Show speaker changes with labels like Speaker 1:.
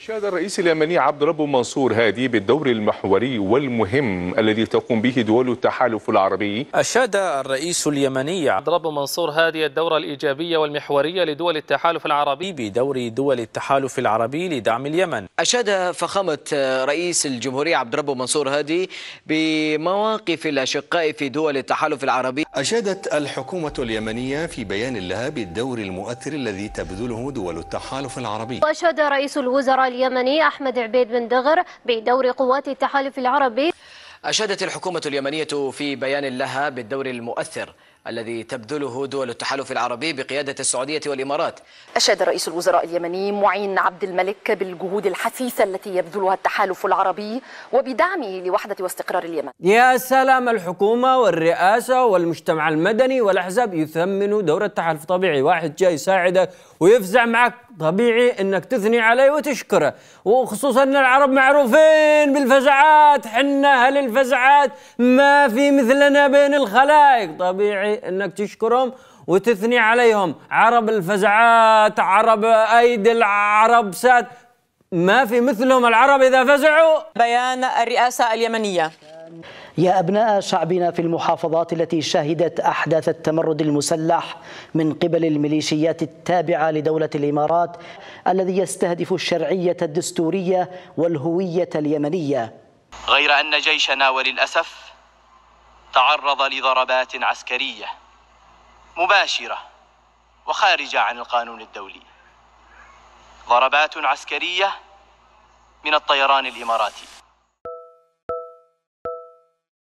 Speaker 1: شهد الرئيس اليمني عبد رب منصور هادي بالدور المحوري والمهم الذي تقوم به دول التحالف العربي أشاد الرئيس اليمني عبد رب منصور هادي الدور
Speaker 2: الإيجابية والمحورية لدول التحالف العربي بدور دول التحالف العربي لدعم اليمن أشاد فخامة رئيس الجمهورية عبد رب منصور هادي بمواقف
Speaker 3: الأشقاء في دول التحالف العربي أشادت الحكومة اليمنية في بيان لها بالدور المؤثر الذي تبذله دول التحالف العربي
Speaker 4: وأشاد رئيس الوزراء اليمني أحمد عبيد بن دغر بدور قوات التحالف العربي
Speaker 3: أشادت الحكومة
Speaker 2: اليمنية في بيان لها بالدور المؤثر الذي تبذله دول التحالف العربي بقيادة السعودية والإمارات
Speaker 4: أشاد رئيس الوزراء اليمني معين عبد الملك بالجهود الحثيثة التي يبذلها التحالف العربي وبدعمه لوحدة واستقرار اليمن
Speaker 3: يا سلام الحكومة والرئاسة والمجتمع المدني والأحزاب يثمنوا دور التحالف طبيعي واحد جاي يساعدك ويفزع معك طبيعي انك تثني عليه وتشكره وخصوصا ان العرب معروفين بالفزعات حنا اهل الفزعات ما في مثلنا بين الخلائق طبيعي انك تشكرهم وتثني عليهم عرب الفزعات عرب ايدي العرب سات ما في مثلهم العرب اذا فزعوا بيان الرئاسه اليمنيه
Speaker 1: يا أبناء شعبنا في المحافظات التي شهدت أحداث التمرد المسلح من قبل الميليشيات التابعة لدولة الإمارات الذي يستهدف الشرعية الدستورية والهوية اليمنية
Speaker 5: غير أن جيشنا وللأسف تعرض لضربات عسكرية مباشرة وخارجة عن القانون الدولي ضربات عسكرية من الطيران الإماراتي